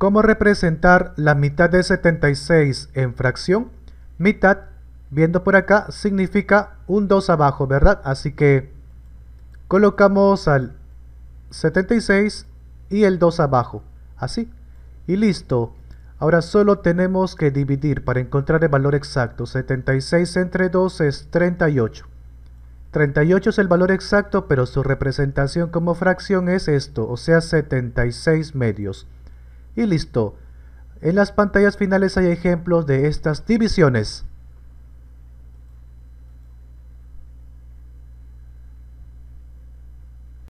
¿Cómo representar la mitad de 76 en fracción? Mitad, viendo por acá, significa un 2 abajo, ¿verdad? Así que colocamos al 76 y el 2 abajo, así. Y listo. Ahora solo tenemos que dividir para encontrar el valor exacto. 76 entre 2 es 38. 38 es el valor exacto, pero su representación como fracción es esto, o sea 76 medios y listo. En las pantallas finales hay ejemplos de estas divisiones.